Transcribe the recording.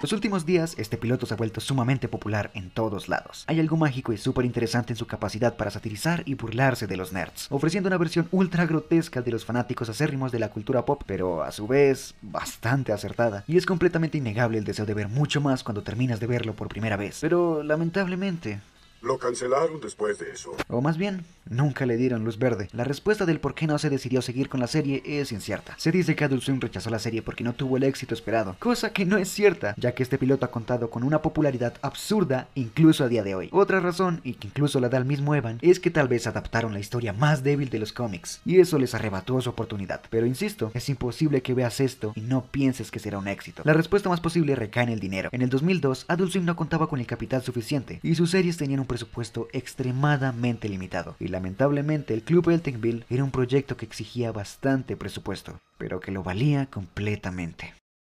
Los últimos días, este piloto se ha vuelto sumamente popular en todos lados. Hay algo mágico y súper interesante en su capacidad para satirizar y burlarse de los nerds, ofreciendo una versión ultra grotesca de los fanáticos acérrimos de la cultura pop, pero a su vez bastante acertada. Y es completamente innegable el deseo de ver mucho más cuando terminas de verlo por primera vez. Pero lamentablemente, lo cancelaron después de eso. O más bien, nunca le dieron luz verde. La respuesta del por qué no se decidió seguir con la serie es incierta. Se dice que Adult Swim rechazó la serie porque no tuvo el éxito esperado, cosa que no es cierta, ya que este piloto ha contado con una popularidad absurda incluso a día de hoy. Otra razón, y que incluso la da el mismo Evan, es que tal vez adaptaron la historia más débil de los cómics, y eso les arrebató su oportunidad. Pero insisto, es imposible que veas esto y no pienses que será un éxito. La respuesta más posible recae en el dinero. En el 2002, Adult Swim no contaba con el capital suficiente, y sus series tenían un presupuesto extremadamente limitado, y lamentablemente el Club Eltingville era un proyecto que exigía bastante presupuesto, pero que lo valía completamente.